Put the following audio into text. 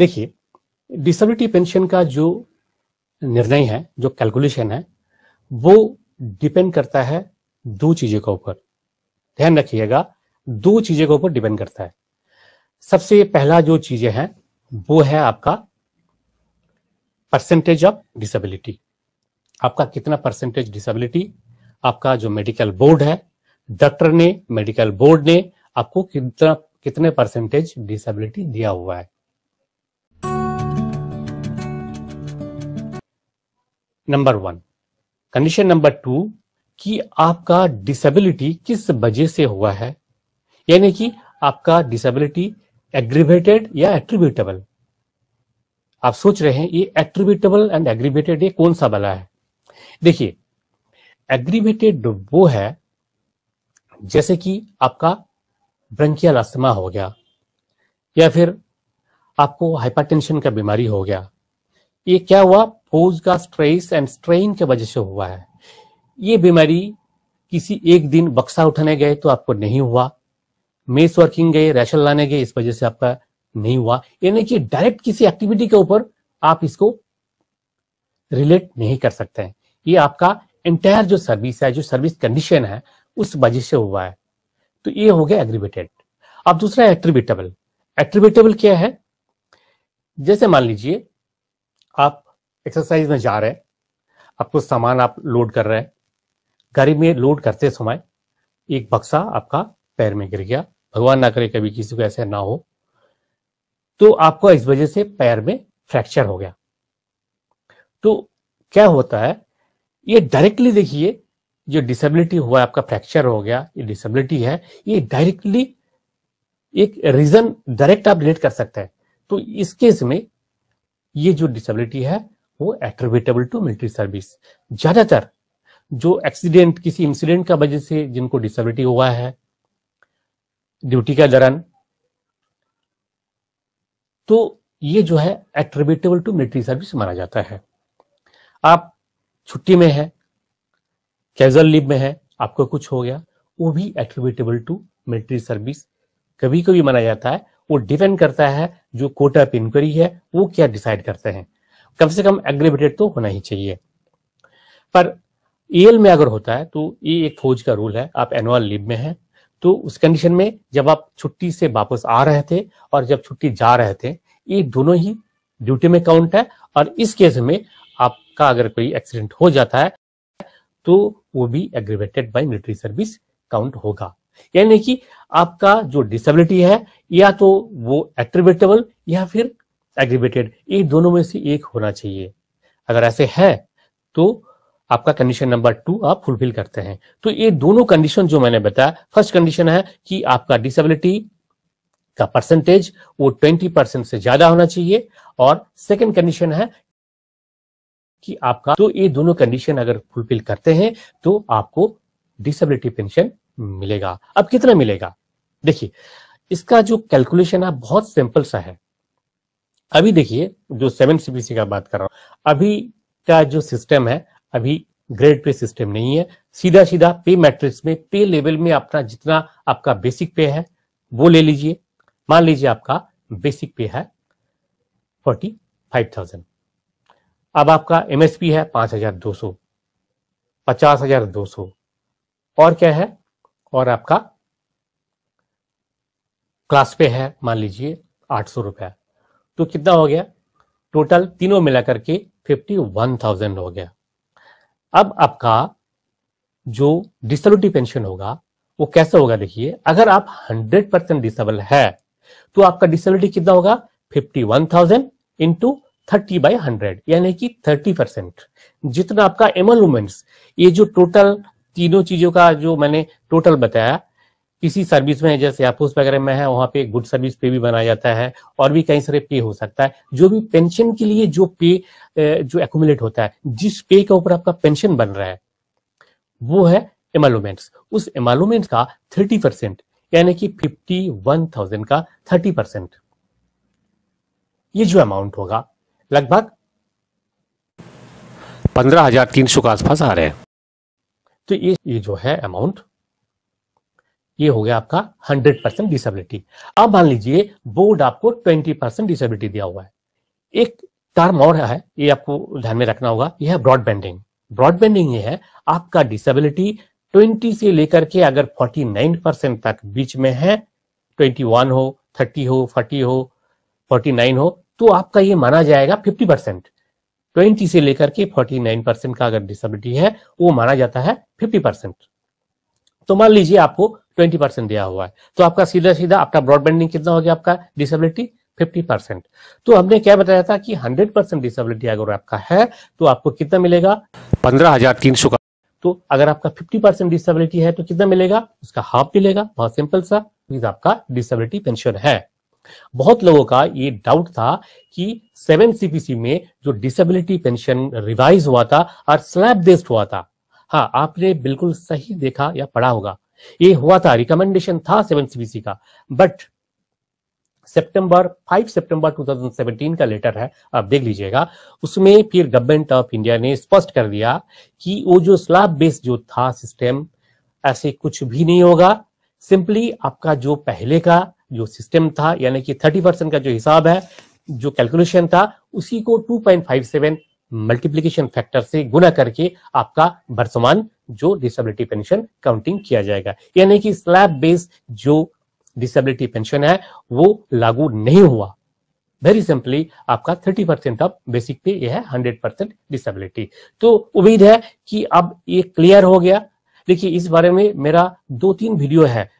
देखिए disability pension का जो निर्णय है जो कैलकुलेशन है वो डिपेंड करता है दो चीजों के ऊपर ध्यान रखिएगा दो चीजों के ऊपर डिपेंड करता है सबसे पहला जो चीजें हैं वो है आपका परसेंटेज ऑफ डिसेबिलिटी आपका कितना परसेंटेज डिसेबिलिटी आपका जो मेडिकल बोर्ड है डॉक्टर ने मेडिकल बोर्ड ने आपको कितना कितने परसेंटेज डिसेबिलिटी दिया हुआ है number one condition number two कि आपका डिसेबिलिटी किस वजह से हुआ है यानी कि आपका डिसेबिलिटी एग्रीवेटेड या एट्रीब्यूटेबल आप सोच रहे हैं ये एट्रीब्यूटेबल एंड एग्रीवेटेड ये कौन सा वाला है देखिए एग्रीवेटेड वो है जैसे कि आपका ब्रंकियल अस्थमा हो गया या फिर आपको हाइपरटेंशन का बीमारी हो गया ये क्या हुआ फोज का स्ट्रेस एंड स्ट्रेन के वजह से हुआ है ये बीमारी किसी एक दिन बक्सा उठाने गए तो आपको नहीं हुआ मेस वर्किंग गए रेशन लाने गए इस वजह से आपका नहीं हुआ यानी कि डायरेक्ट किसी एक्टिविटी के ऊपर आप इसको रिलेट नहीं कर सकते हैं ये आपका एंटायर जो सर्विस है जो सर्विस कंडीशन है उस वजह से हुआ है तो ये हो गया एग्रीवेटेड अब दूसरा एट्रीब्यूटेबल एट्रीब्यूटेबल क्या है जैसे मान लीजिए आप एक्सरसाइज में जा रहे हैं आप कुछ सामान आप लोड कर रहे हैं गाड़ी में लोड करते समय एक बक्सा आपका पैर में गिर गया भगवान ना करे कभी किसी को ऐसा ना हो तो आपको इस वजह से पैर में फ्रैक्चर हो गया तो क्या होता है ये डायरेक्टली देखिए जो डिसेबिलिटी हुआ आपका फ्रैक्चर हो गया ये डिसेबिलिटी है ये डायरेक्टली एक रीजन डायरेक्ट आप रिलेट कर सकते हैं तो इस केस में ये जो डिसेबिलिटी है वो एट्रीब्यूटेबल टू मिलिट्री सर्विस ज्यादातर जो एक्सीडेंट किसी इंसिडेंट का वजह से जिनको डिसेबिलिटी हुआ है ड्यूटी के दौरान तो ये जो है एट्रीब्यूटेबल टू मिलिट्री सर्विस माना जाता है आप छुट्टी में है कैजुअल लीव में है आपको कुछ हो गया वो भी एट्रीब्यूटेबल टू मिलिट्री सर्विस कभी कभी माना जाता है वो डिपेंड करता है जो कोर्ट ऑफ इंक्वायरी है वो क्या डिसाइड करते हैं कम से कम एग्रीवेटेड तो होना ही चाहिए पर एल में अगर होता है तो ये एक फौज का रूल है आप एनुअल लीव में है तो उस कंडीशन में जब आप छुट्टी से वापस आ रहे थे और जब छुट्टी जा रहे थे ये दोनों ही ड्यूटी में काउंट है और इस केस में आपका अगर कोई एक्सीडेंट हो जाता है तो वो भी aggravated by military service count होगा यानी कि आपका जो डिसेबिलिटी है या तो वो एट्रीब्यूटेबल या फिर एग्रीबेटेड ये दोनों में से एक होना चाहिए अगर ऐसे है तो आपका कंडीशन नंबर टू आप फुलफिल करते हैं तो ये दोनों कंडीशन जो मैंने बताया फर्स्ट कंडीशन है कि आपका डिसेबिलिटी का परसेंटेज वो 20 परसेंट से ज्यादा होना चाहिए और सेकंड कंडीशन है कि आपका तो ये दोनों कंडीशन अगर फुलफिल करते हैं तो आपको डिसेबिलिटी पेंशन मिलेगा अब कितना मिलेगा देखिए इसका जो कैलकुलेशन है बहुत सिंपल सा है अभी देखिए जो सेवन सीपीसी का बात कर रहा हूं अभी का जो सिस्टम है अभी ग्रेड पे सिस्टम नहीं है सीधा सीधा पे मैट्रिक्स में पे लेवल में अपना जितना आपका बेसिक पे है वो ले लीजिए मान लीजिए आपका बेसिक पे है फोर्टी फाइव थाउजेंड अब आपका एमएसपी है पांच हजार दो सौ पचास हजार दो सौ और क्या है और आपका क्लास पे है मान लीजिए आठ सौ रुपया तो कितना हो गया टोटल तीनों मिलाकर के फिफ्टी वन थाउजेंड हो गया अब आपका जो डिसेबिलिटी पेंशन होगा वो कैसे होगा देखिए अगर आप हंड्रेड परसेंट डिसेबल है तो आपका डिसेबिलिटी कितना होगा fifty one thousand into thirty by hundred यानी कि थर्टी परसेंट जितना आपका एमोलूमेंट्स ये जो टोटल तीनों चीजों का जो मैंने टोटल बताया किसी सर्विस में जैसे आपूस वगैरह में है वहां पे गुड सर्विस पे भी बनाया जाता है और भी कई सारे पे हो सकता है जो भी पेंशन के लिए जो पे जो एकट होता है जिस पे के ऊपर आपका पेंशन बन रहा है वो है एमालोमेंट्स उस एमालोमेंट का थर्टी परसेंट यानी कि फिफ्टी वन थाउजेंड का थर्टी परसेंट ये जो अमाउंट होगा लगभग पंद्रह हजार तीन सौ के आसपास आ रहे हैं तो ये ये जो है अमाउंट ये हो गया आपका 100 परसेंट डिसेबिलिटी अब मान लीजिए बोर्ड आपको 20 परसेंट डिसेबिलिटी दिया हुआ है एक टर्म और है ये आपको ध्यान में रखना होगा यह है ब्रॉडबैंडिंग ब्रॉडबैंडिंग ये है आपका डिसेबिलिटी 20 से लेकर के अगर 49 परसेंट तक बीच में है 21 हो 30 हो 40 हो 49 हो तो आपका ये माना जाएगा 50 परसेंट 20 से लेकर के 49 परसेंट का अगर डिसेबिलिटी है वो माना जाता है 50 परसेंट तो मान लीजिए आपको 20 परसेंट दिया हुआ है तो आपका सीधा सीधा आपका ब्रॉडबैंडिंग कितना हो गया आपका डिसेबिलिटी 50 परसेंट तो हमने क्या बताया था कि 100 परसेंट डिसेबिलिटी अगर आपका है तो आपको कितना मिलेगा पंद्रह हजार तीन सौ का तो अगर आपका फिफ्टी परसेंट डिसेबिलिटी है तो कितना मिलेगा उसका हाफ मिलेगा बहुत सिंपल सा आपका डिसेबिलिटी पेंशन है बहुत लोगों का ये डाउट था कि सेवन सीपीसी में जो डिसेबिलिटी पेंशन रिवाइज हुआ था और स्लैब बेस्ड हुआ था हाँ आपने बिल्कुल सही देखा या पढ़ा होगा ये हुआ था रिकमेंडेशन था सेवन सीपीसी का बट सितंबर 5 सितंबर 2017 का लेटर है आप देख लीजिएगा उसमें फिर गवर्नमेंट ऑफ इंडिया ने स्पष्ट कर दिया कि वो जो स्लैब बेस्ड जो था सिस्टम ऐसे कुछ भी नहीं होगा सिंपली आपका जो पहले का जो सिस्टम था यानी कि थर्टी परसेंट का जो हिसाब है जो कैलकुलेशन था उसी को two point five seven multiplication factor से गुना करके आपका वर्तमान जो डिसेबिलिटी पेंशन काउंटिंग किया जाएगा यानी कि स्लैब बेस्ड जो डिसेबिलिटी पेंशन है वो लागू नहीं हुआ वेरी सिंपली आपका 30 परसेंट ऑफ बेसिक पे यह है 100 परसेंट डिसेबिलिटी तो उम्मीद है कि अब ये क्लियर हो गया देखिए इस बारे में मेरा दो तीन वीडियो है